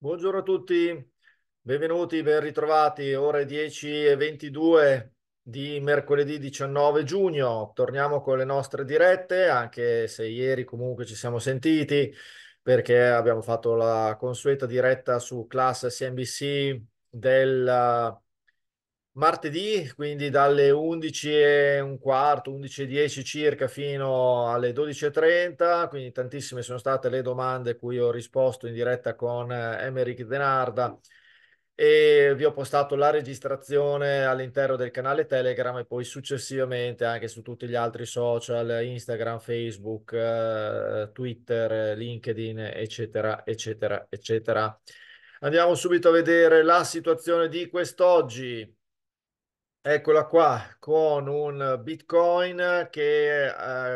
Buongiorno a tutti, benvenuti, ben ritrovati, ore 10 e 22 di mercoledì 19 giugno. Torniamo con le nostre dirette, anche se ieri comunque ci siamo sentiti perché abbiamo fatto la consueta diretta su Class CNBC del martedì, quindi dalle 11 e un quarto, 11 e 10 circa fino alle 12.30, quindi tantissime sono state le domande cui ho risposto in diretta con eh, Emeric Denarda e vi ho postato la registrazione all'interno del canale Telegram e poi successivamente anche su tutti gli altri social, Instagram, Facebook, eh, Twitter, LinkedIn, eccetera, eccetera, eccetera. Andiamo subito a vedere la situazione di quest'oggi. Eccola qua con un Bitcoin che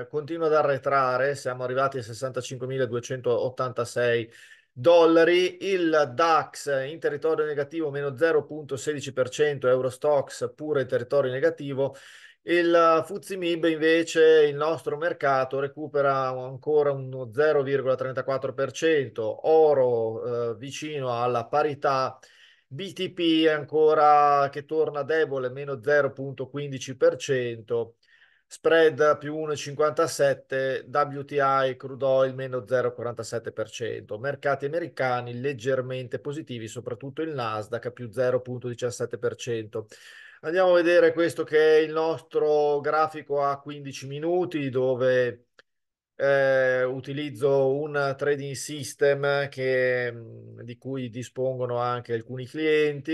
eh, continua ad arretrare, siamo arrivati a 65.286 dollari, il DAX in territorio negativo meno 0.16%, Eurostox pure in territorio negativo, il Fuzzi Mib invece il nostro mercato recupera ancora uno 0,34%, oro eh, vicino alla parità BTP ancora che torna debole, meno 0.15%, spread più 1,57%, WTI crude oil meno 0,47%, mercati americani leggermente positivi, soprattutto il Nasdaq più 0,17%. Andiamo a vedere questo che è il nostro grafico a 15 minuti dove eh, utilizzo un trading system che, mhmm, di cui dispongono anche alcuni clienti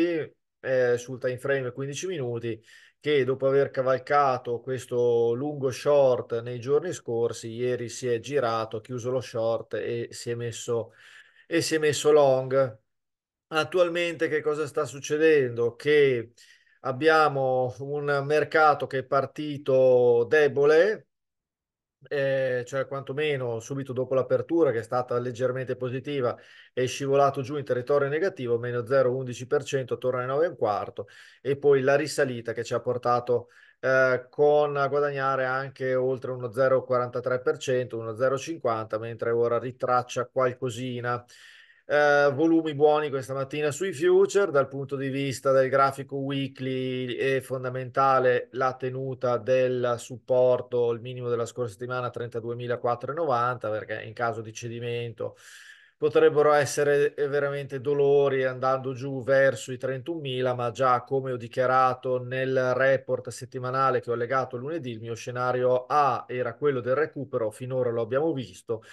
eh, sul time frame 15 minuti che dopo aver cavalcato questo lungo short nei giorni scorsi, ieri si è girato, chiuso lo short e si è messo, e si è messo long. Attualmente che cosa sta succedendo? Che abbiamo un mercato che è partito debole, eh, cioè quantomeno subito dopo l'apertura che è stata leggermente positiva, è scivolato giù in territorio negativo, meno 0,11%, attorno ai 9,25 e poi la risalita che ci ha portato eh, con a guadagnare anche oltre uno 0,43%, uno 0,50, mentre ora ritraccia qualcosina eh, volumi buoni questa mattina sui future dal punto di vista del grafico weekly è fondamentale la tenuta del supporto il minimo della scorsa settimana 32.490 perché in caso di cedimento potrebbero essere eh, veramente dolori andando giù verso i 31.000, ma già come ho dichiarato nel report settimanale che ho legato lunedì, il mio scenario A era quello del recupero, finora lo abbiamo visto,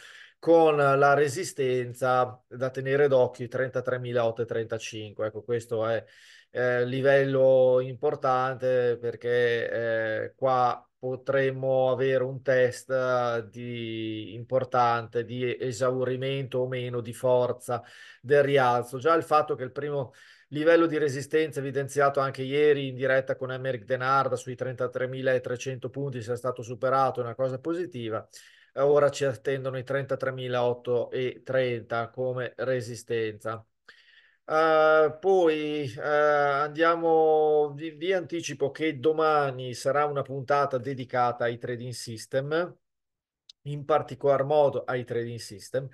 con la resistenza da tenere d'occhio 33.835. Ecco, questo è eh, livello importante perché eh, qua potremmo avere un test eh, di, importante di esaurimento o meno di forza del rialzo. Già il fatto che il primo livello di resistenza evidenziato anche ieri in diretta con Emeric Denarda sui 33.300 punti sia stato superato è una cosa positiva. Eh, ora ci attendono i 33.830 come resistenza. Uh, poi uh, andiamo, vi, vi, anticipo che domani sarà una puntata dedicata ai trading system, in particolar modo ai trading system,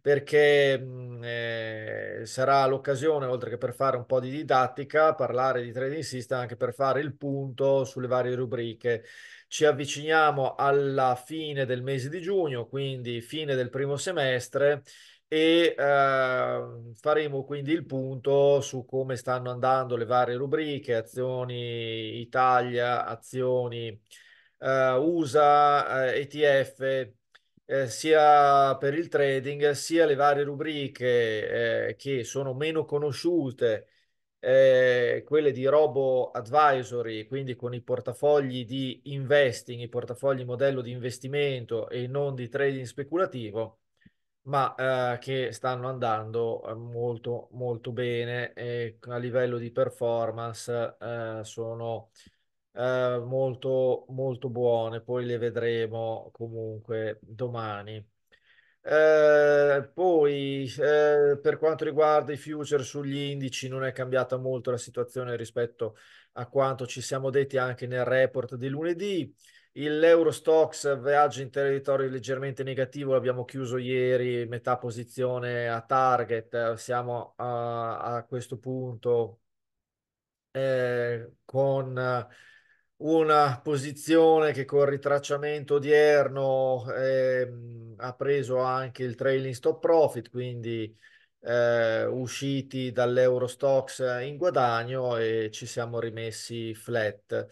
perché mh, mm, eh, sarà l'occasione, oltre che per fare un po' di didattica, parlare di trading system anche per fare il punto sulle varie rubriche ci avviciniamo alla fine del mese di giugno, quindi fine del primo semestre e eh, faremo quindi il punto su come stanno andando le varie rubriche, azioni Italia, azioni eh, USA, eh, ETF, eh, sia per il trading, sia le varie rubriche eh, che sono meno conosciute eh, quelle di robo advisory, quindi con i portafogli di investing, i portafogli modello di investimento e non di trading speculativo, ma eh, che stanno andando eh, molto molto bene e a livello di performance eh, sono eh, molto molto buone, poi le vedremo comunque domani. Eh, poi eh, per quanto riguarda i future sugli indici non è cambiata molto la situazione rispetto a quanto ci siamo detti anche nel report di lunedì. L'Eurostox viaggia in territorio leggermente negativo, l'abbiamo chiuso ieri, metà posizione a target, siamo a, a questo punto eh, con una posizione che con il ritracciamento odierno ehm, ha preso anche il trailing stop profit, quindi eh, usciti dall'Eurostox eh, in guadagno e ci siamo rimessi flat.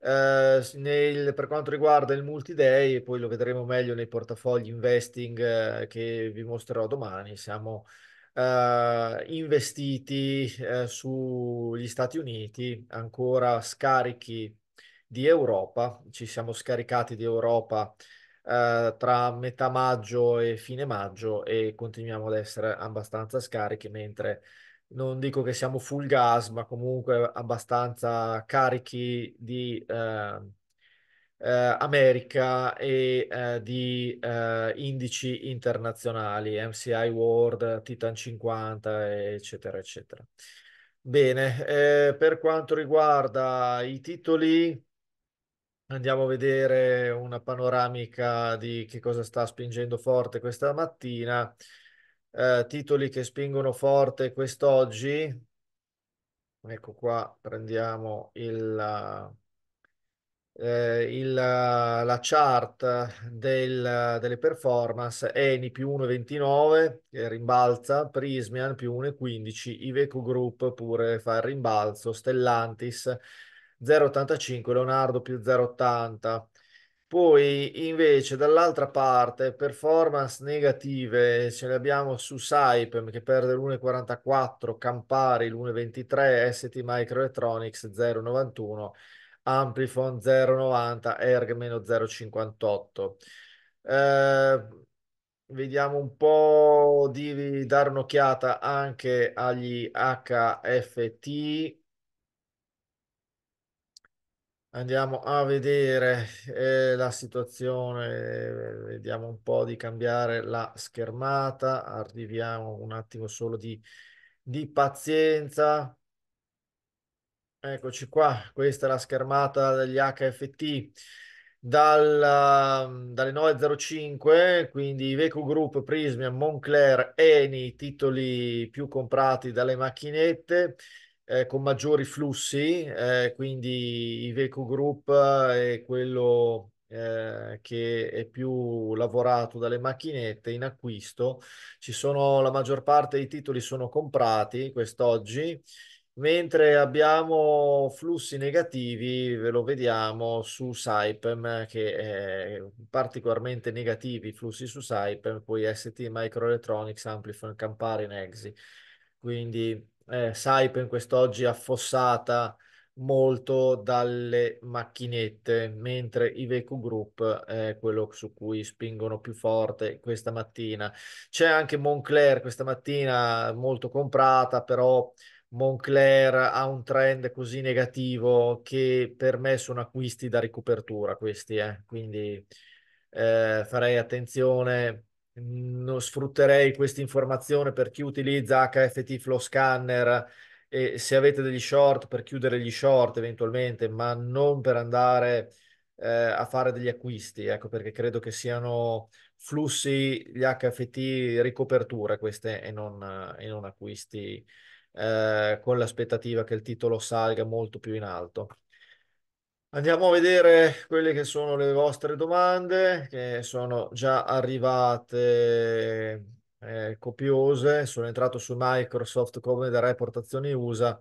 Eh, nel, per quanto riguarda il multi-day, poi lo vedremo meglio nei portafogli investing eh, che vi mostrerò domani, siamo eh, investiti eh, sugli Stati Uniti, ancora scarichi di Europa, ci siamo scaricati di Europa eh, tra metà maggio e fine maggio e continuiamo ad essere abbastanza scarichi, mentre non dico che siamo full gas, ma comunque abbastanza carichi di eh, eh, America e eh, di eh, indici internazionali, MCI World, Titan 50, eccetera, eccetera. Bene, eh, per quanto riguarda i titoli, Andiamo a vedere una panoramica di che cosa sta spingendo forte questa mattina. Eh, titoli che spingono forte quest'oggi. Ecco qua, prendiamo il, eh, il, la chart del, delle performance. Eni più 1,29 che eh, rimbalza, Prismian più 1,15, Iveco Group pure fa il rimbalzo, Stellantis 0,85 Leonardo più 0,80. Poi invece dall'altra parte performance negative ce le abbiamo su Saipem che perde l'1,44, Campari l'1,23, ST Microelectronics 0,91, Amplifon 0,90, Erg meno 0,58. Eh, vediamo un po' di dare un'occhiata anche agli HFT Andiamo a vedere eh, la situazione, eh, vediamo un po' di cambiare la schermata, arriviamo un attimo solo di, di pazienza. Eccoci qua, questa è la schermata degli HFT dal, ehm, dalle 9.05, quindi Iveco Group, Prismian, Moncler, Eni, titoli più comprati dalle macchinette eh, con maggiori flussi, eh, quindi Iveco Group è quello eh, che è più lavorato dalle macchinette in acquisto. Ci sono, la maggior parte dei titoli sono comprati quest'oggi, mentre abbiamo flussi negativi, ve lo vediamo, su Saipem, che è particolarmente negativi i flussi su Saipem, poi ST Microelectronics, Amplifon, Campari, Nexi. Quindi eh, Saipen quest'oggi affossata molto dalle macchinette, mentre Iveco Group è quello su cui spingono più forte questa mattina. C'è anche Moncler questa mattina molto comprata, però Moncler ha un trend così negativo che per me sono acquisti da ricopertura questi, eh. quindi eh, farei attenzione non sfrutterei questa informazione per chi utilizza HFT Flow Scanner e se avete degli short per chiudere gli short eventualmente, ma non per andare eh, a fare degli acquisti, ecco perché credo che siano flussi gli HFT ricopertura queste e non, e non acquisti eh, con l'aspettativa che il titolo salga molto più in alto. Andiamo a vedere quelle che sono le vostre domande, che sono già arrivate eh, copiose. Sono entrato su Microsoft come da reportazioni USA.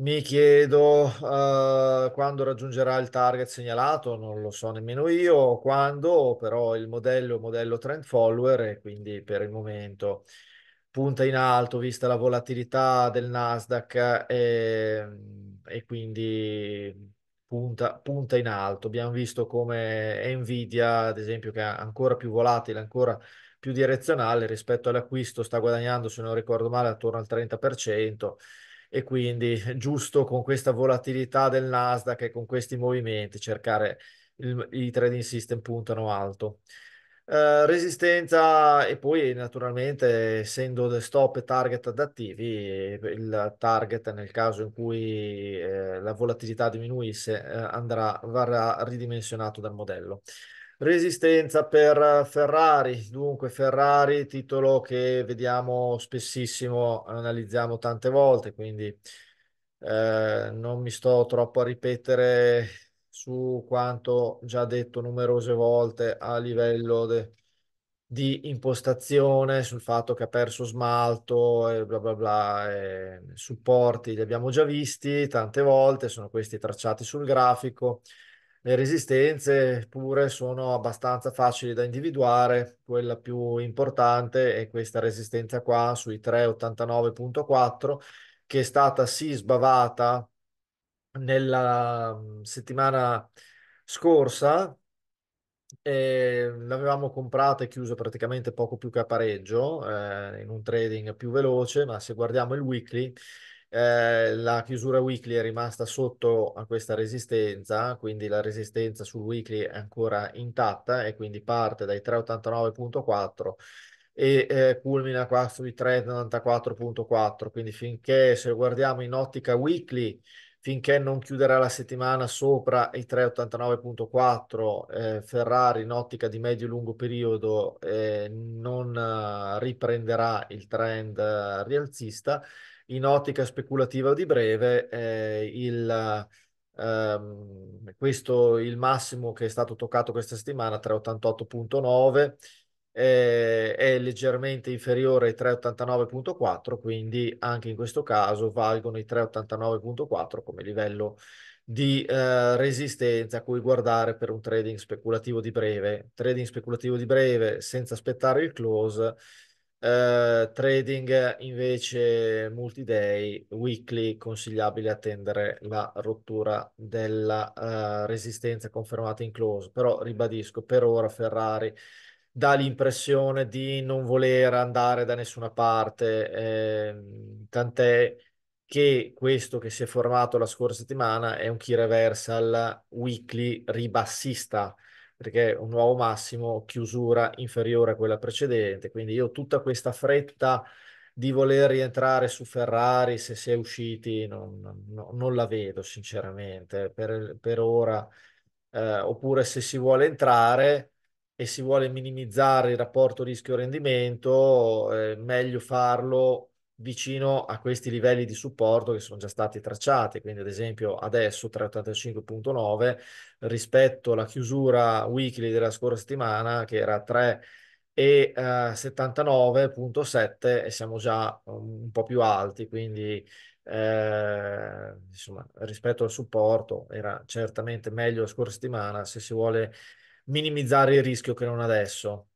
Mi chiedo eh, quando raggiungerà il target segnalato, non lo so nemmeno io, quando, però il modello è modello trend follower e quindi per il momento punta in alto vista la volatilità del Nasdaq e, ehm, e quindi punta, punta in alto. Abbiamo visto come Nvidia, ad esempio, che è ancora più volatile, ancora più direzionale rispetto all'acquisto, sta guadagnando, se non ricordo male, attorno al 30% e quindi giusto con questa volatilità del Nasdaq e con questi movimenti cercare il, i trading system puntano alto eh, resistenza e poi naturalmente essendo stop e target adattivi, il target nel caso in cui eh, la volatilità diminuisse eh, andrà, verrà ridimensionato dal modello. Resistenza per Ferrari, dunque Ferrari, titolo che vediamo spessissimo, analizziamo tante volte, quindi eh, non mi sto troppo a ripetere su quanto già detto numerose volte a livello de- di impostazione, sul fatto che ha perso smalto e bla bla bla, e supporti li abbiamo già visti tante volte, sono questi tracciati sul grafico. Le resistenze pure sono abbastanza facili da individuare, quella più importante è questa resistenza qua sui 389.4 che è stata sì sbavata nella mhmm, settimana scorsa ehm, l'avevamo comprata e chiusa praticamente poco più che a pareggio eh, in un trading più veloce, ma se guardiamo il weekly, eh, la chiusura weekly è rimasta sotto a questa resistenza, quindi la resistenza sul weekly è ancora intatta e quindi parte dai 389.4 e eh, culmina qua sui 394.4, quindi finché se guardiamo in ottica weekly finché non chiuderà la settimana sopra i 3,89.4 eh, Ferrari in ottica di medio-lungo periodo eh, non eh, riprenderà il trend eh, rialzista, in ottica speculativa di breve eh, il, ehm, questo, il massimo che è stato toccato questa settimana 3,88.9 eh, è leggermente inferiore ai 389.4, quindi anche in questo caso valgono i 389.4 come livello di eh, resistenza a cui guardare per un trading speculativo di breve. Trading speculativo di breve senza aspettare il close, eh, trading invece multi-day, weekly, consigliabile attendere la rottura della eh, resistenza confermata in close. Però ribadisco, per ora Ferrari dà l'impressione di non voler andare da nessuna parte, eh, tant'è che questo che si è formato la scorsa settimana è un key reversal weekly ribassista, perché è un nuovo massimo, chiusura inferiore a quella precedente, quindi io tutta questa fretta di voler rientrare su Ferrari se si è usciti non, non, non la vedo sinceramente per, per ora, eh, oppure se si vuole entrare e si vuole minimizzare il rapporto rischio-rendimento, eh, meglio farlo vicino a questi livelli di supporto che sono già stati tracciati, quindi ad esempio adesso 385.9 rispetto alla chiusura weekly della scorsa settimana che era 3 e eh, 79.7 e siamo già um, un po' più alti, quindi eh, insomma rispetto al supporto era certamente meglio la scorsa settimana, se si vuole minimizzare il rischio che non adesso.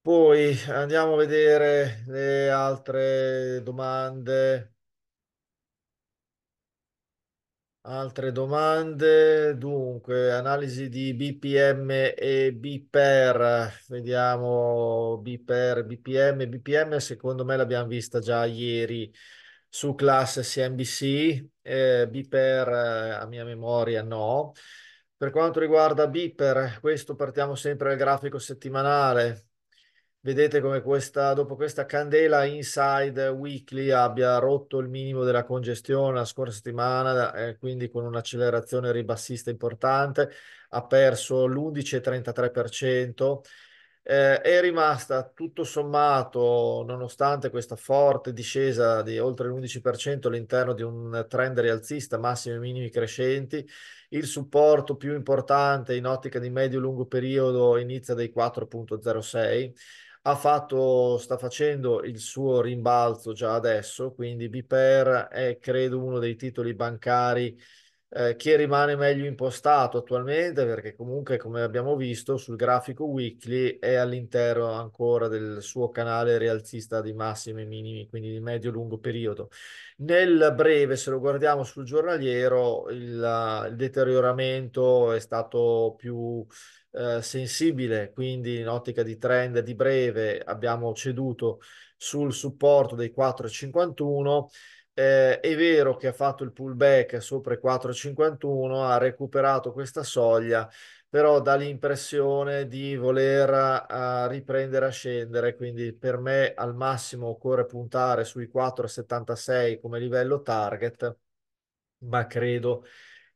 Poi andiamo a vedere le altre domande. Altre domande? Dunque, analisi di BPM e BPER. Vediamo BPER, BPM. BPM secondo me l'abbiamo vista già ieri su classe CNBC. Eh, BPER eh, a mia memoria no. Per quanto riguarda Bipper, questo partiamo sempre dal grafico settimanale. Vedete come questa, dopo questa candela inside weekly abbia rotto il minimo della congestione la scorsa settimana, eh, quindi con un'accelerazione ribassista importante, ha perso l'11,33% eh, è rimasta tutto sommato, nonostante questa forte discesa di oltre l'11% all'interno di un trend rialzista, massimi e minimi crescenti, il supporto più importante in ottica di medio-lungo periodo inizia dai 4.06 ha fatto, sta facendo il suo rimbalzo già adesso, quindi BPR è credo uno dei titoli bancari eh, che rimane meglio impostato attualmente perché comunque come abbiamo visto sul grafico weekly è all'interno ancora del suo canale rialzista di massimi e minimi quindi di medio-lungo periodo nel breve se lo guardiamo sul giornaliero il, eh, il deterioramento è stato più eh, sensibile quindi in ottica di trend di breve abbiamo ceduto sul supporto dei 4,51 eh, è vero che ha fatto il pullback sopra i 4,51, ha recuperato questa soglia, però dà l'impressione di voler uh, riprendere a scendere, quindi per me al massimo occorre puntare sui 4,76 come livello target, ma credo che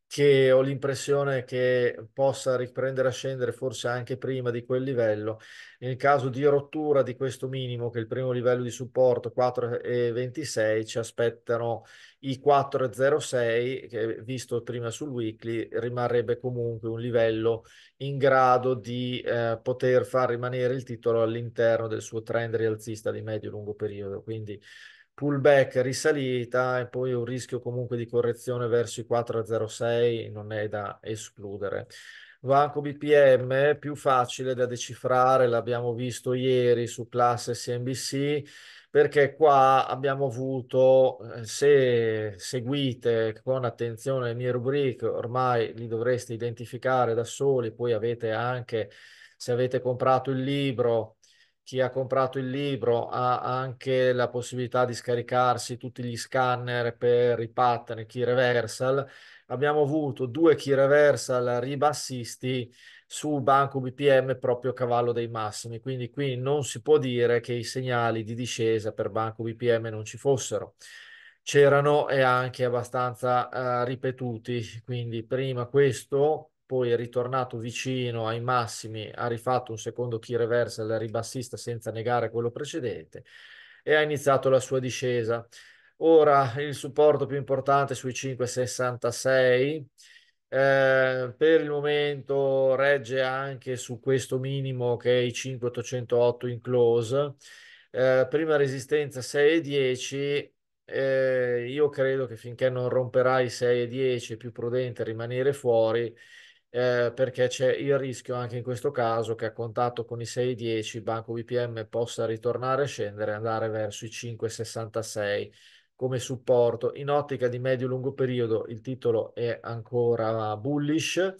che ho l'impressione che possa riprendere a scendere forse anche prima di quel livello. Nel caso di rottura di questo minimo, che è il primo livello di supporto 4,26, ci aspettano i 4,06, che visto prima sul weekly, rimarrebbe comunque un livello in grado di eh, poter far rimanere il titolo all'interno del suo trend rialzista di medio-lungo periodo. Quindi pullback, risalita e poi un rischio comunque di correzione verso i 4,06 non è da escludere. Banco BPM più facile da decifrare, l'abbiamo visto ieri su classe CNBC, perché qua abbiamo avuto, eh, se seguite con attenzione le mie rubriche, ormai li dovreste identificare da soli, poi avete anche, se avete comprato il libro, chi ha comprato il libro ha anche la possibilità di scaricarsi tutti gli scanner per i pattern, key reversal. Abbiamo avuto due key reversal ribassisti su banco BPM proprio a cavallo dei massimi, quindi qui non si può dire che i segnali di discesa per banco BPM non ci fossero. C'erano e anche abbastanza uh, ripetuti, quindi prima questo poi è ritornato vicino ai massimi, ha rifatto un secondo key reversal ribassista senza negare quello precedente e ha iniziato la sua discesa. Ora il supporto più importante sui 5,66. Eh, per il momento regge anche su questo minimo che è i 5,808 in close. Eh, prima resistenza 6,10. Eh, io credo che finché non romperà i 6,10 è più prudente rimanere fuori eh, perché c'è il rischio anche in questo caso che a contatto con i 6,10 banco BPM possa ritornare a scendere e andare verso i 5,66 come supporto. In ottica di medio-lungo periodo il titolo è ancora bullish,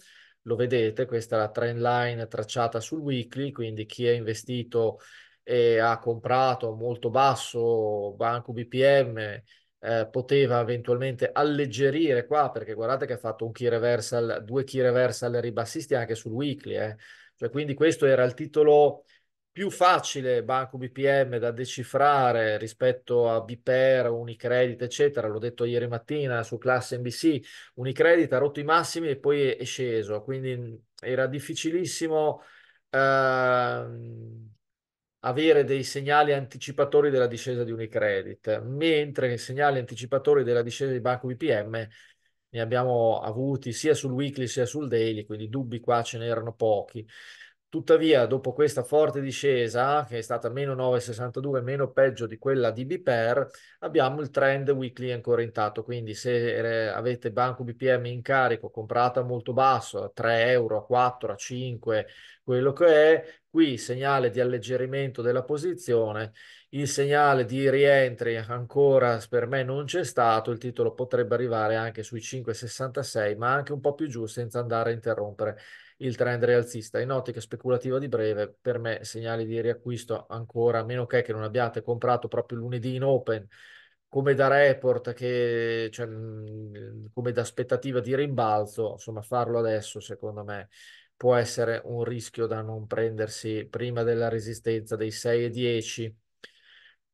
lo vedete, questa è la trend line tracciata sul weekly, quindi chi è investito e ha comprato molto basso banco BPM eh, poteva eventualmente alleggerire qua, perché guardate che ha fatto un key reversal, due key reversal ribassisti anche sul weekly, eh. cioè, quindi questo era il titolo più facile Banco BPM da decifrare rispetto a Biper, Unicredit, eccetera. L'ho detto ieri mattina su classe NBC, Unicredit ha rotto i massimi e poi è sceso, quindi mm, era difficilissimo eh, avere dei segnali anticipatori della discesa di Unicredit, mentre i segnali anticipatori della discesa di Banco BPM ne abbiamo avuti sia sul weekly sia sul daily, quindi dubbi qua ce n'erano pochi. Tuttavia, dopo questa forte discesa, che è stata meno 9,62, meno peggio di quella di BPR, abbiamo il trend weekly ancora intatto. Quindi, se avete Banco BPM in carico, comprata molto basso, a 3 euro, a 4, a 5, quello che è, qui segnale di alleggerimento della posizione, il segnale di rientri ancora per me non c'è stato, il titolo potrebbe arrivare anche sui 5,66 ma anche un po' più giù senza andare a interrompere il trend rialzista. In ottica speculativa di breve, per me segnali di riacquisto ancora, a meno che, che non abbiate comprato proprio lunedì in open, come da report, che, cioè, mm, come da aspettativa di rimbalzo, insomma farlo adesso secondo me può essere un rischio da non prendersi prima della resistenza dei 6 e 10.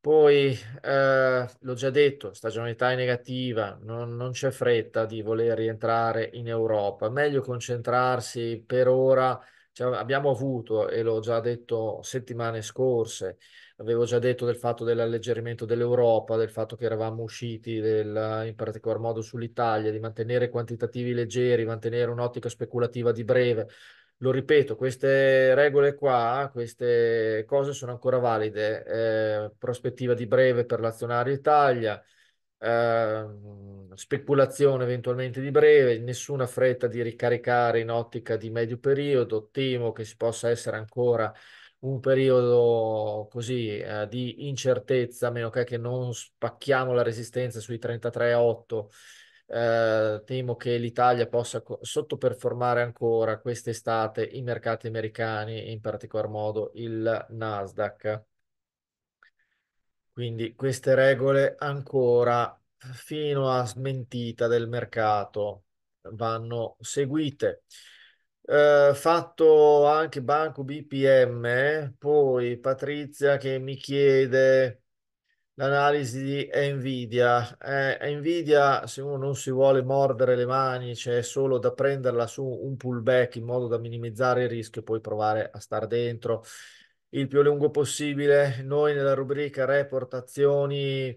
Poi, eh, l'ho già detto, stagionalità è negativa, non, non c'è fretta di voler rientrare in Europa, meglio concentrarsi per ora, cioè, abbiamo avuto, e l'ho già detto settimane scorse, avevo già detto del fatto dell'alleggerimento dell'Europa, del fatto che eravamo usciti del, in particolar modo sull'Italia, di mantenere quantitativi leggeri, mantenere un'ottica speculativa di breve. Lo ripeto, queste regole qua, queste cose sono ancora valide. Eh, prospettiva di breve per l'azionario Italia, eh, speculazione eventualmente di breve, nessuna fretta di ricaricare in ottica di medio periodo. Temo che si possa essere ancora un periodo così eh, di incertezza, a meno che, che non spacchiamo la resistenza sui 33,8, eh, temo che l'Italia possa sottoperformare ancora quest'estate i mercati americani, in particolar modo il Nasdaq. Quindi queste regole ancora fino a smentita del mercato vanno seguite. Eh, fatto anche Banco BPM, poi Patrizia che mi chiede l'analisi di Nvidia. Eh, Nvidia, se uno non si vuole mordere le mani, c'è solo da prenderla su un pullback in modo da minimizzare il rischio e poi provare a stare dentro il più a lungo possibile. Noi nella rubrica reportazioni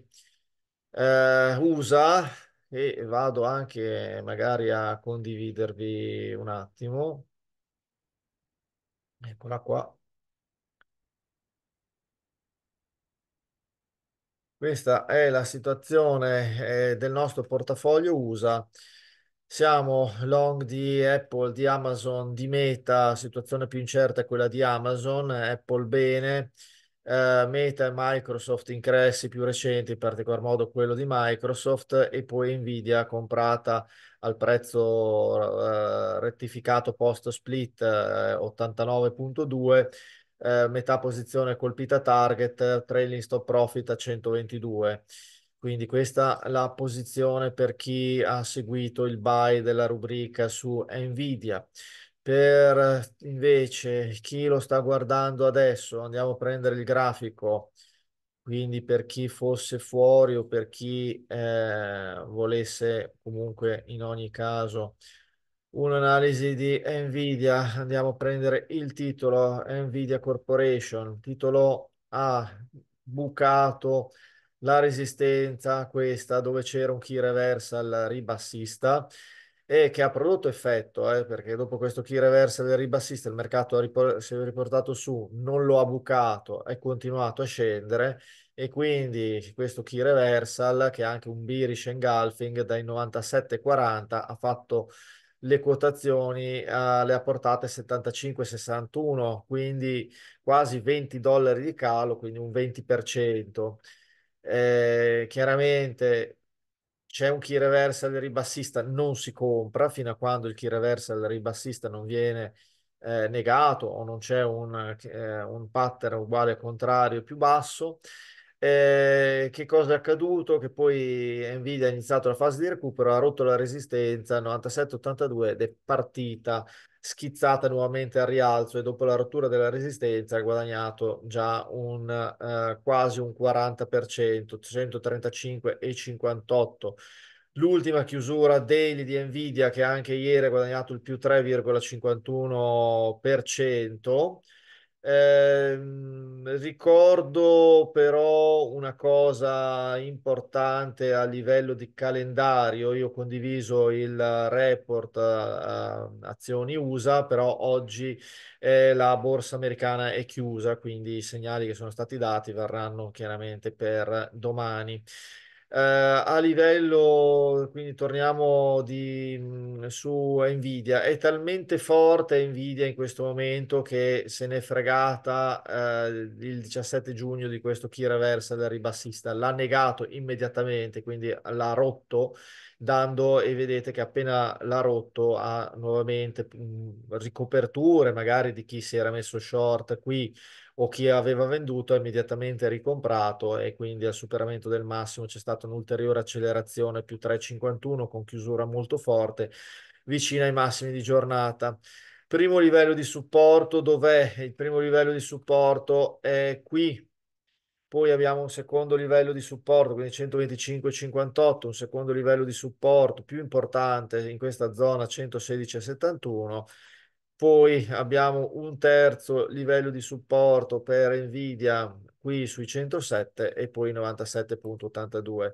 eh, USA e vado anche magari a condividervi un attimo. Eccola qua. Questa è la situazione eh, del nostro portafoglio USA. Siamo long di Apple, di Amazon, di Meta, situazione più incerta è quella di Amazon, Apple bene, Uh, eh, Meta e Microsoft ingressi più recenti, in particolar modo quello di Microsoft, e poi Nvidia comprata al prezzo uh, rettificato post split uh, 89.2, metà posizione colpita target, trailing stop profit a 122. Quindi questa è la posizione per chi ha seguito il buy della rubrica su Nvidia. Per invece chi lo sta guardando adesso, andiamo a prendere il grafico, quindi per chi fosse fuori o per chi eh, volesse comunque in ogni caso un'analisi di Nvidia, andiamo a prendere il titolo Nvidia Corporation, titolo ha bucato la resistenza questa dove c'era un key reversal ribassista e che ha prodotto effetto, eh, perché dopo questo key reversal del ribassista il mercato ripor- si è riportato su, non lo ha bucato, è continuato a scendere e quindi questo key reversal, che è anche un bearish engulfing dai 97,40 ha fatto le quotazioni uh, le ha portate 75,61, quindi quasi 20 dollari di calo, quindi un 20%. Eh, chiaramente c'è un key reversal ribassista, non si compra fino a quando il key reversal ribassista non viene eh, negato o non c'è un, eh, un pattern uguale contrario più basso. Eh, che cosa è accaduto? Che poi Nvidia ha iniziato la fase di recupero, ha rotto la resistenza 97-82 ed è partita schizzata nuovamente al rialzo e dopo la rottura della resistenza ha guadagnato già un eh, quasi un 40%, 135,58. L'ultima chiusura daily di Nvidia che anche ieri ha guadagnato il più 3,51%. Eh, ricordo però una cosa importante a livello di calendario. Io ho condiviso il report uh, azioni USA, però oggi eh, la borsa americana è chiusa, quindi i segnali che sono stati dati verranno chiaramente per domani. Eh, a livello, quindi torniamo di, su Nvidia, è talmente forte Nvidia in questo momento che se n'è fregata eh, il 17 giugno di questo key reversal del ribassista, l'ha negato immediatamente, quindi l'ha rotto dando e vedete che appena l'ha rotto ha nuovamente mh, ricoperture magari di chi si era messo short qui o chi aveva venduto ha immediatamente ricomprato e quindi al superamento del massimo c'è stata un'ulteriore accelerazione più 3,51 con chiusura molto forte vicina ai massimi di giornata. Primo livello di supporto, dov'è? Il primo livello di supporto è qui, poi abbiamo un secondo livello di supporto, quindi 125,58, un secondo livello di supporto più importante in questa zona 116,71 poi abbiamo un terzo livello di supporto per Nvidia qui sui 107 e poi 97.82.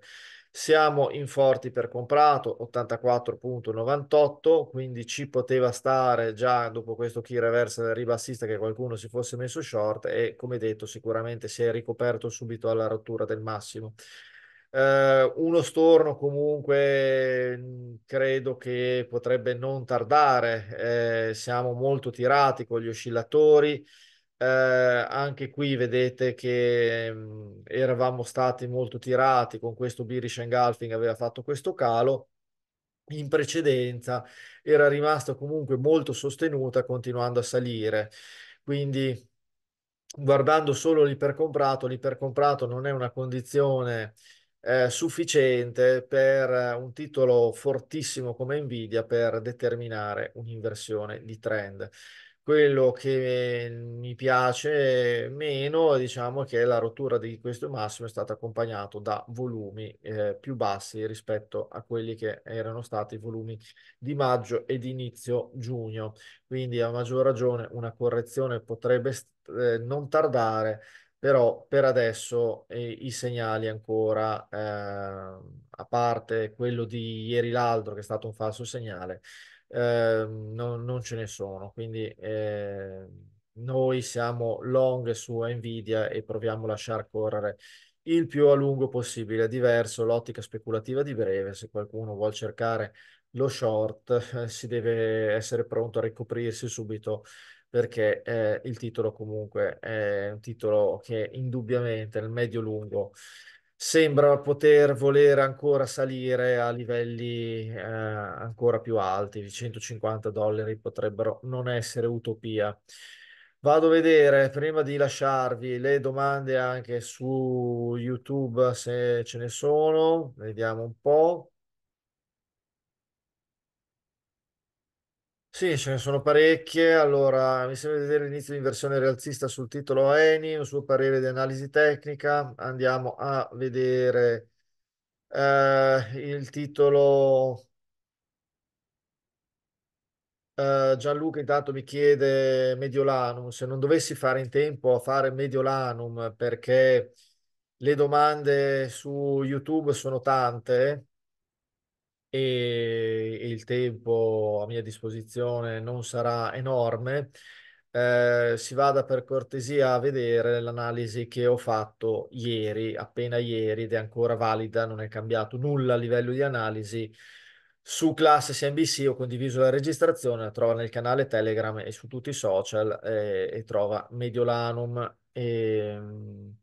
Siamo in forti per comprato 84.98, quindi ci poteva stare già dopo questo key reverse ribassista che qualcuno si fosse messo short e come detto sicuramente si è ricoperto subito alla rottura del massimo. Eh, uno storno comunque credo che potrebbe non tardare, eh, siamo molto tirati con gli oscillatori, eh, anche qui vedete che mh, eravamo stati molto tirati con questo Birish Engulfing aveva fatto questo calo, in precedenza era rimasta comunque molto sostenuta continuando a salire, quindi guardando solo l'ipercomprato, l'ipercomprato non è una condizione eh, sufficiente per eh, un titolo fortissimo come Nvidia per determinare un'inversione di trend. Quello che mi piace meno, diciamo, è che la rottura di questo massimo è stata accompagnata da volumi eh, più bassi rispetto a quelli che erano stati i volumi di maggio e di inizio giugno. Quindi, a maggior ragione, una correzione potrebbe eh, non tardare però per adesso eh, i segnali ancora, eh, a parte quello di ieri l'altro che è stato un falso segnale, eh, no, non ce ne sono. Quindi ehm, noi siamo long su Nvidia e proviamo a lasciar correre il più a lungo possibile. È diverso l'ottica speculativa di breve, se qualcuno vuole cercare lo short si deve essere pronto a ricoprirsi subito perché eh, il titolo comunque è un titolo che indubbiamente nel medio-lungo sembra poter voler ancora salire a livelli eh, ancora più alti, 150 dollari potrebbero non essere utopia. Vado a vedere prima di lasciarvi le domande anche su YouTube se ce ne sono, vediamo un po'. Sì, ce ne sono parecchie. Allora, mi sembra di vedere l'inizio di inversione rialzista sul titolo Eni, un suo parere di analisi tecnica. Andiamo a vedere eh, il titolo. Eh, Gianluca intanto mi chiede Mediolanum, se non dovessi fare in tempo a fare Mediolanum perché le domande su YouTube sono tante, e il tempo a mia disposizione non sarà enorme, eh, si vada per cortesia a vedere l'analisi che ho fatto ieri, appena ieri, ed è ancora valida, non è cambiato nulla a livello di analisi. Su Classe CNBC ho condiviso la registrazione, la trova nel canale Telegram e su tutti i social eh, e trova Mediolanum. E, ehm,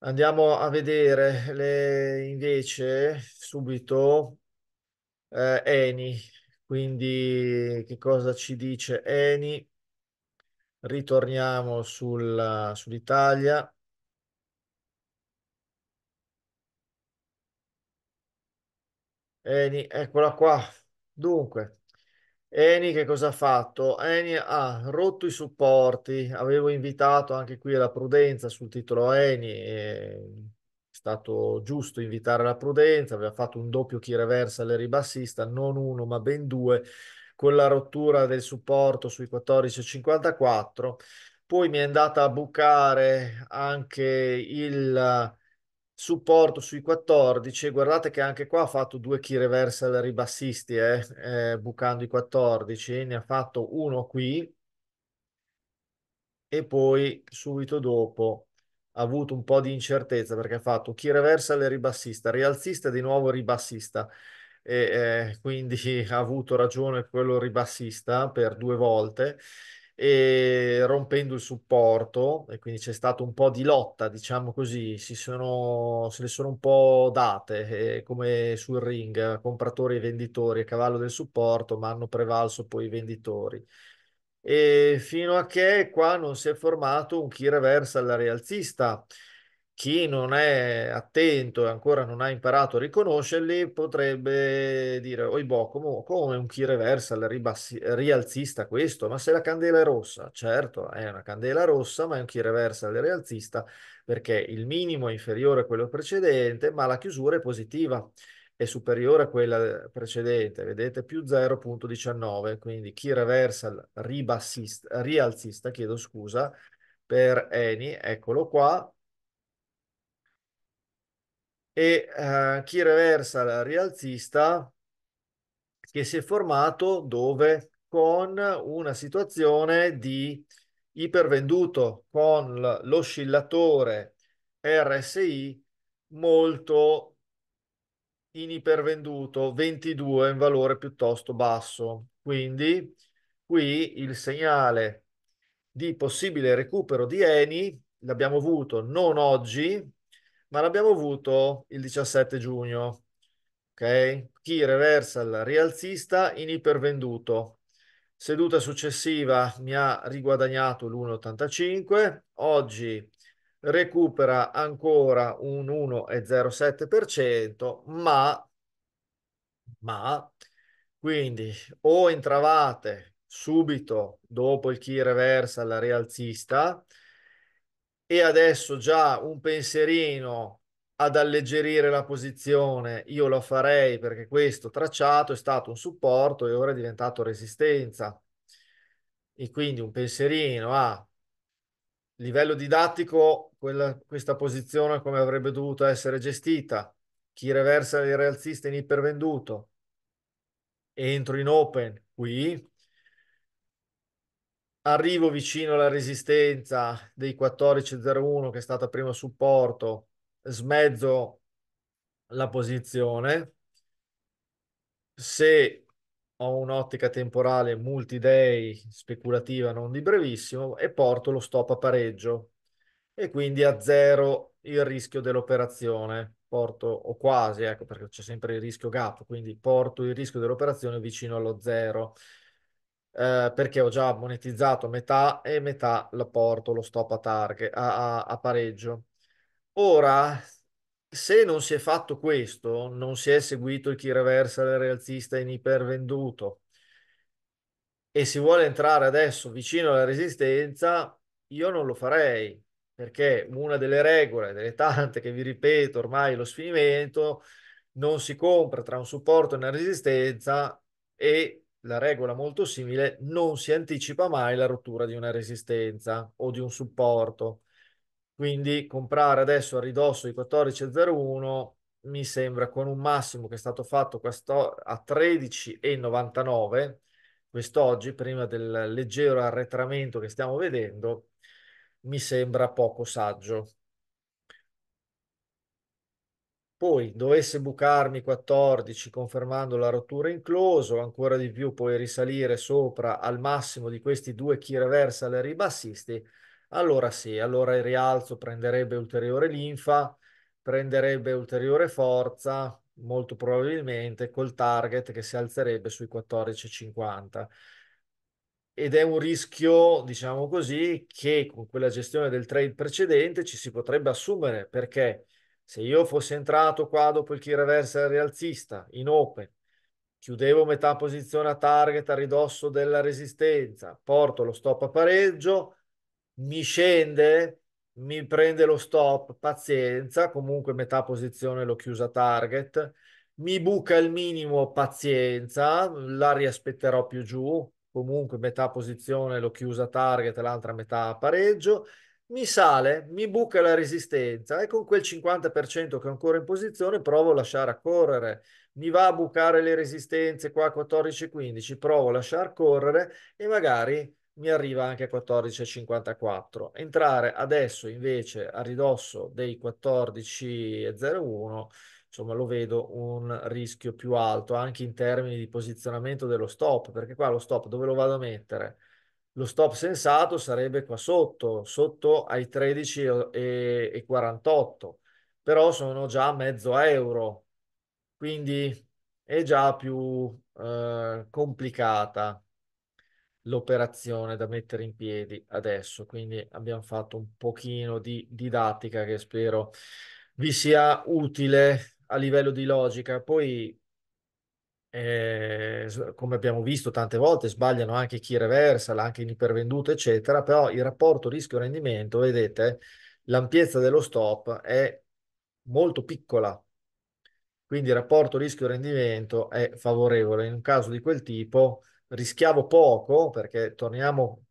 andiamo a vedere le, invece subito eh, Eni, quindi che cosa ci dice Eni? Ritorniamo sul, sull'Italia. Eni, eccola qua. Dunque, Eni che cosa ha fatto? Eni ha rotto i supporti, avevo invitato anche qui alla prudenza sul titolo Eni, stato giusto invitare la prudenza, aveva fatto un doppio chi reversa alle ribassista, non uno ma ben due, con la rottura del supporto sui 14,54. Poi mi è andata a bucare anche il supporto sui 14 guardate che anche qua ha fatto due chi reversa reversal ribassisti eh, eh, bucando i 14 ne ha fatto uno qui e poi subito dopo avuto un po' di incertezza perché ha fatto chi reversa le ribassista, rialzista di nuovo ribassista e eh, quindi ha avuto ragione quello ribassista per due volte e rompendo il supporto e quindi c'è stato un po' di lotta, diciamo così, si sono, se le sono un po' date eh, come sul ring, compratori e venditori a cavallo del supporto, ma hanno prevalso poi i venditori e fino a che qua non si è formato un chi reversa alla rialzista. Chi non è attento e ancora non ha imparato a riconoscerli potrebbe dire, oi boh, come, come un chi reversa alla ribassi, rialzista questo? Ma se la candela è rossa, certo, è una candela rossa, ma è un chi reversa alla rialzista perché il minimo è inferiore a quello precedente, ma la chiusura è positiva è superiore a quella precedente, vedete più 0.19, quindi chi reversa rialzista, chiedo scusa, per Eni, eccolo qua, e eh, chi reversa rialzista che si è formato dove con una situazione di ipervenduto con l'oscillatore RSI molto in ipervenduto 22 in valore piuttosto basso. Quindi qui il segnale di possibile recupero di Eni l'abbiamo avuto non oggi, ma l'abbiamo avuto il 17 giugno. Ok? Chi reversa il rialzista in ipervenduto. Seduta successiva mi ha riguadagnato l'1,85. Oggi recupera ancora un 1,07%, ma, ma quindi o entravate subito dopo il chi reversa alla rialzista e adesso già un pensierino ad alleggerire la posizione io lo farei perché questo tracciato è stato un supporto e ora è diventato resistenza e quindi un pensierino a livello didattico quella, questa posizione come avrebbe dovuto essere gestita, chi reversa il realzista in ipervenduto, entro in open qui, arrivo vicino alla resistenza dei 14.01 che è stata primo supporto, smezzo la posizione, se ho un'ottica temporale multi-day speculativa non di brevissimo e porto lo stop a pareggio e quindi a zero il rischio dell'operazione. Porto, o quasi, ecco, perché c'è sempre il rischio gap, quindi porto il rischio dell'operazione vicino allo zero. Eh, perché ho già monetizzato metà e metà lo porto, lo stop a, target, a, a, a pareggio. Ora, se non si è fatto questo, non si è seguito il key reversal rialzista in ipervenduto e si vuole entrare adesso vicino alla resistenza, io non lo farei perché una delle regole, delle tante che vi ripeto ormai è lo sfinimento, non si compra tra un supporto e una resistenza e la regola molto simile, non si anticipa mai la rottura di una resistenza o di un supporto. Quindi comprare adesso a ridosso di 14,01 mi sembra con un massimo che è stato fatto a 13,99 quest'oggi, prima del leggero arretramento che stiamo vedendo, mi sembra poco saggio. Poi dovesse bucarmi 14 confermando la rottura incluso, ancora di più puoi risalire sopra al massimo di questi due chi reversal ribassisti, allora sì, allora il rialzo prenderebbe ulteriore linfa, prenderebbe ulteriore forza, molto probabilmente col target che si alzerebbe sui 14,50 ed è un rischio, diciamo così, che con quella gestione del trade precedente ci si potrebbe assumere perché se io fossi entrato qua dopo il key reverse rialzista in open, chiudevo metà posizione a target a ridosso della resistenza, porto lo stop a pareggio, mi scende, mi prende lo stop, pazienza, comunque metà posizione l'ho chiusa a target, mi buca il minimo, pazienza, la riaspetterò più giù, comunque metà posizione l'ho chiusa target, l'altra metà pareggio, mi sale, mi buca la resistenza e con quel 50% che ho ancora in posizione provo a lasciare a correre. Mi va a bucare le resistenze qua a 14,15, provo a lasciare correre e magari mi arriva anche a 14,54. Entrare adesso invece a ridosso dei 14,01 insomma lo vedo un rischio più alto anche in termini di posizionamento dello stop, perché qua lo stop dove lo vado a mettere? Lo stop sensato sarebbe qua sotto, sotto ai 13,48, però sono già mezzo euro, quindi è già più eh, complicata l'operazione da mettere in piedi adesso, quindi abbiamo fatto un pochino di didattica che spero vi sia utile a livello di logica, poi eh, come abbiamo visto tante volte sbagliano anche chi reversa, anche in ipervenduto, eccetera, però il rapporto rischio-rendimento, vedete, l'ampiezza dello stop è molto piccola, quindi il rapporto rischio-rendimento è favorevole. In un caso di quel tipo rischiavo poco perché torniamo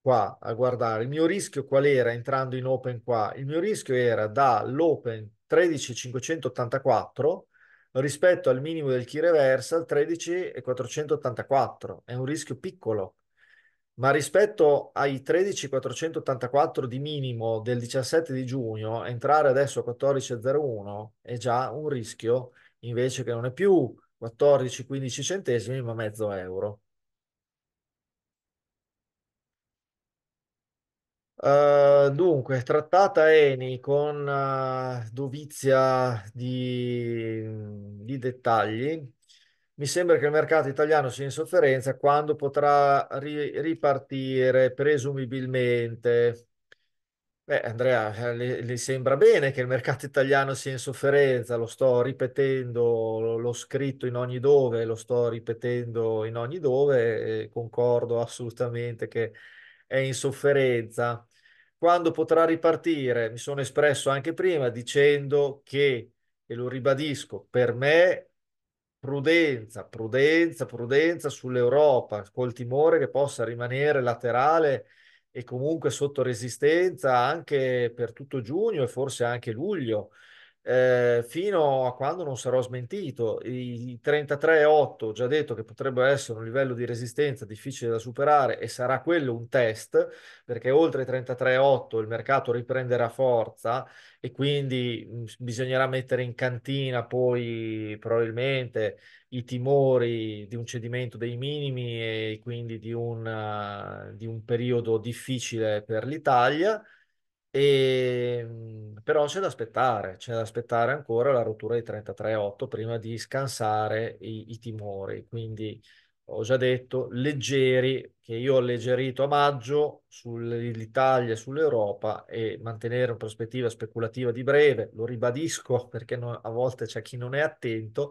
qua a guardare il mio rischio qual era entrando in open qua il mio rischio era dall'open 13,584 rispetto al minimo del key reversal 13,484. È un rischio piccolo, ma rispetto ai 13,484 di minimo del 17 di giugno, entrare adesso a 14,01 è già un rischio invece che non è più 14-15 centesimi, ma mezzo euro. Eh, dunque, trattata Eni con uh, dovizia di, di, dettagli, mi sembra che il mercato italiano sia in sofferenza quando potrà ri ripartire presumibilmente. Beh, Andrea, le, le, sembra bene che il mercato italiano sia in sofferenza, lo sto ripetendo, l'ho scritto in ogni dove, lo sto ripetendo in ogni dove, e concordo assolutamente che è in sofferenza quando potrà ripartire. Mi sono espresso anche prima dicendo che, e lo ribadisco, per me prudenza, prudenza, prudenza sull'Europa, col timore che possa rimanere laterale e comunque sotto resistenza anche per tutto giugno e forse anche luglio eh, fino a quando non sarò smentito. I 33,8 già detto che potrebbe essere un livello di resistenza difficile da superare e sarà quello un test, perché oltre i 33,8 il mercato riprenderà forza e quindi mh, mm, bisognerà mettere in cantina poi probabilmente i timori di un cedimento dei minimi e quindi di un, uh, di un periodo difficile per l'Italia e, ehm, però c'è da aspettare, c'è da aspettare ancora la rottura di 33.8 prima di scansare i, i, timori. Quindi ho già detto leggeri, che io ho alleggerito a maggio sull'Italia sull'Europa e mantenere una prospettiva speculativa di breve, lo ribadisco perché no, a volte c'è chi non è attento,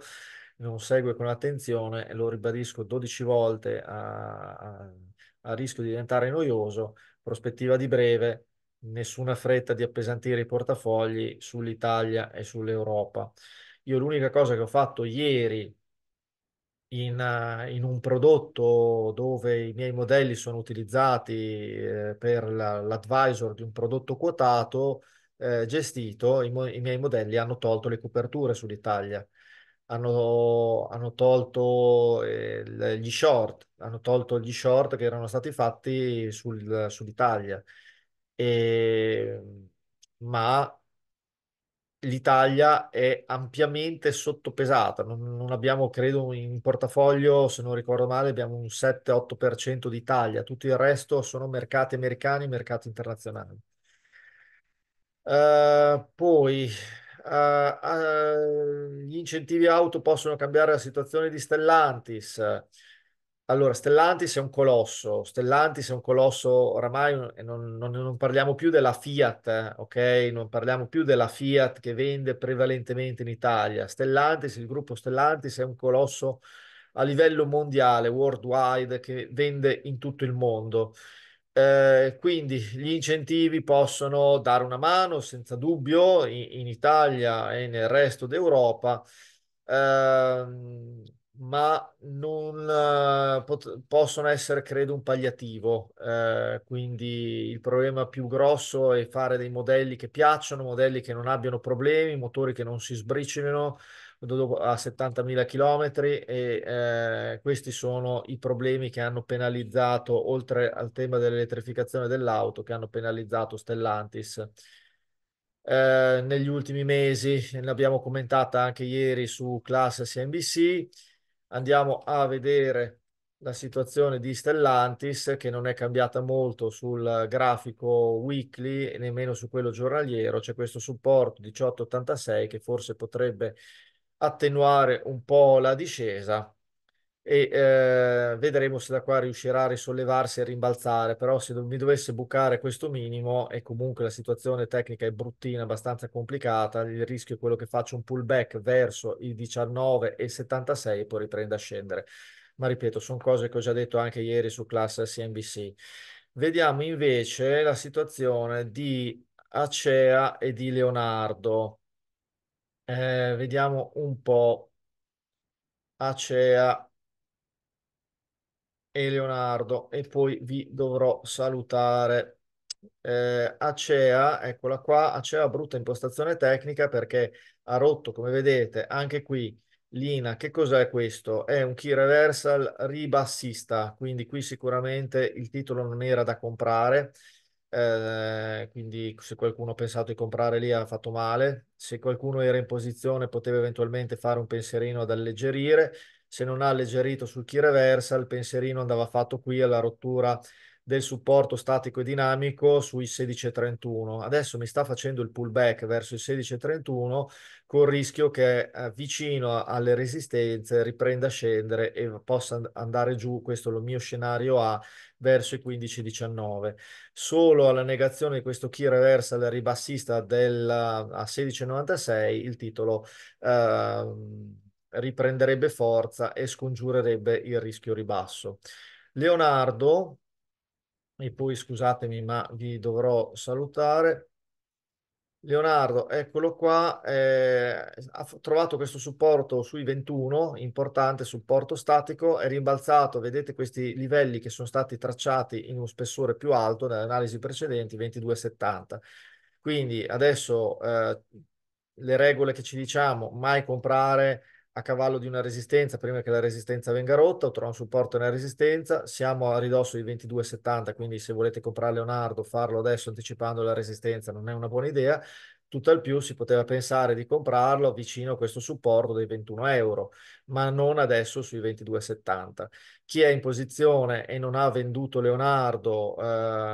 non segue con attenzione e lo ribadisco 12 volte a, a, a rischio di diventare noioso, prospettiva di breve nessuna fretta di appesantire i portafogli sull'Italia e sull'Europa. Io l'unica cosa che ho fatto ieri in, eh, in un prodotto dove i miei modelli sono utilizzati eh, per la, l'advisor di un prodotto quotato eh, gestito, i, mo- i miei modelli hanno tolto le coperture sull'Italia. Hanno, hanno, tolto eh, gli short, hanno tolto gli short che erano stati fatti sul, sull'Italia eh, ma l'Italia è ampiamente sottopesata. Non, non, abbiamo, credo, in portafoglio, se non ricordo male, abbiamo un 7-8% di Italia. Tutto il resto sono mercati americani, mercati internazionali. Uh, poi uh, uh, gli incentivi auto possono cambiare la situazione di Stellantis. Allora, Stellantis è un colosso, Stellantis è un colosso, oramai uhm, non, non, non, parliamo più della Fiat, ok? Non parliamo più della Fiat che vende prevalentemente in Italia. Stellantis, il gruppo Stellantis è un colosso a livello mondiale, worldwide, che vende in tutto il mondo. Eh, quindi gli incentivi possono dare una mano, senza dubbio, in, in Italia e nel resto d'Europa. Eh, ma non eh, pot- possono essere, credo, un palliativo. Eh, quindi il problema più grosso è fare dei modelli che piacciono, modelli che non abbiano problemi, motori che non si sbriciolino a 70.000 km e eh, questi sono i problemi che hanno penalizzato, oltre al tema dell'elettrificazione dell'auto, che hanno penalizzato Stellantis. Eh, negli ultimi mesi, l'abbiamo commentata anche ieri su Class CNBC, andiamo a vedere la situazione di Stellantis che non è cambiata molto sul grafico weekly e nemmeno su quello giornaliero, c'è questo supporto 1886 che forse potrebbe attenuare un po' la discesa e eh, vedremo se da qua riuscirà a risollevarsi e rimbalzare, però se mi dovesse bucare questo minimo e comunque la situazione tecnica è bruttina, abbastanza complicata, il rischio è quello che faccia un pullback verso i 19 e 76 e poi riprenda a scendere. Ma ripeto, sono cose che ho già detto anche ieri su classe CNBC. Vediamo invece la situazione di Acea e di Leonardo. Eh, vediamo un po' Acea e Leonardo e poi vi dovrò salutare. Eh, Acea, eccola qua, Acea brutta impostazione tecnica perché ha rotto, come vedete, anche qui Lina, che cos'è questo? È un key reversal ribassista, quindi qui sicuramente il titolo non era da comprare, eh, quindi se qualcuno ha pensato di comprare lì ha fatto male, se qualcuno era in posizione poteva eventualmente fare un pensierino ad alleggerire, se non ha alleggerito sul key reversa, il pensierino andava fatto qui alla rottura del supporto statico e dinamico sui 16,31. Adesso mi sta facendo il pullback verso i 16,31 con il rischio che eh, vicino alle resistenze riprenda a scendere e possa andare giù, questo è lo mio scenario A, verso i 15,19. Solo alla negazione di questo key reversal ribassista del, a 16,96 il titolo... Eh, riprenderebbe forza e scongiurerebbe il rischio ribasso. Leonardo, e poi scusatemi ma vi dovrò salutare. Leonardo, eccolo qua, eh, ha trovato questo supporto sui 21, importante supporto statico, è rimbalzato, vedete questi livelli che sono stati tracciati in uno spessore più alto nelle analisi precedenti, 22,70. Quindi adesso eh, le regole che ci diciamo, mai comprare a cavallo di una resistenza prima che la resistenza venga rotta, ho trovato un supporto nella resistenza, siamo a ridosso di 22,70, quindi se volete comprare Leonardo, farlo adesso anticipando la resistenza non è una buona idea, tutto al più si poteva pensare di comprarlo vicino a questo supporto dei 21 euro, ma non adesso sui 22,70 chi è in posizione e non ha venduto Leonardo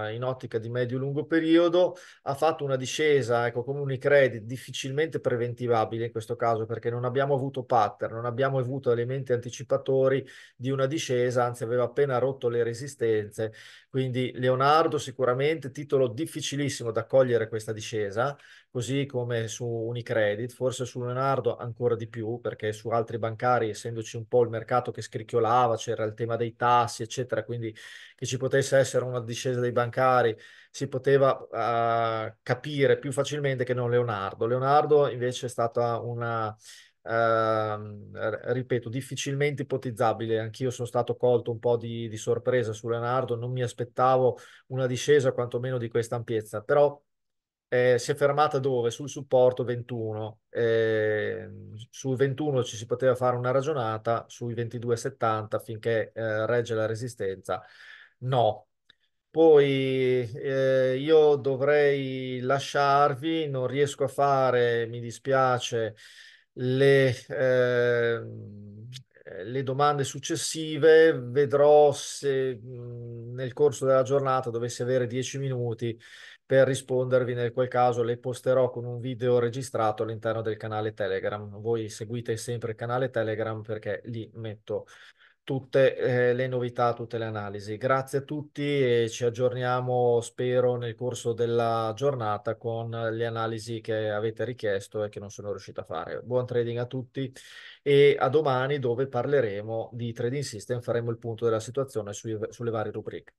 eh, in ottica di medio-lungo periodo ha fatto una discesa ecco, come un credit difficilmente preventivabile in questo caso perché non abbiamo avuto pattern, non abbiamo avuto elementi anticipatori di una discesa, anzi aveva appena rotto le resistenze. Quindi Leonardo sicuramente titolo difficilissimo da cogliere questa discesa così come su Unicredit, forse su Leonardo ancora di più, perché su altri bancari, essendoci un po' il mercato che scricchiolava, c'era il tema dei tassi, eccetera, quindi che ci potesse essere una discesa dei bancari, si poteva uh, capire più facilmente che non Leonardo. Leonardo invece è stata una... Uh, ripeto, difficilmente ipotizzabile. Anch'io sono stato colto un po' di, di sorpresa su Leonardo, non mi aspettavo una discesa quantomeno di questa ampiezza, però eh, si è fermata dove? Sul supporto 21. Eh, sul 21 ci si poteva fare una ragionata, sui 22,70 finché eh, regge la resistenza. No. Poi eh, io dovrei lasciarvi, non riesco a fare, mi dispiace, le, ehm, le domande successive. Vedrò se mh, nel corso della giornata dovessi avere 10 minuti per rispondervi nel quel caso le posterò con un video registrato all'interno del canale Telegram. Voi seguite sempre il canale Telegram perché lì metto tutte eh, le novità, tutte le analisi. Grazie a tutti e ci aggiorniamo, spero, nel corso della giornata con le analisi che avete richiesto e che non sono riuscito a fare. Buon trading a tutti e a domani dove parleremo di trading system, faremo il punto della situazione sui, sulle varie rubriche.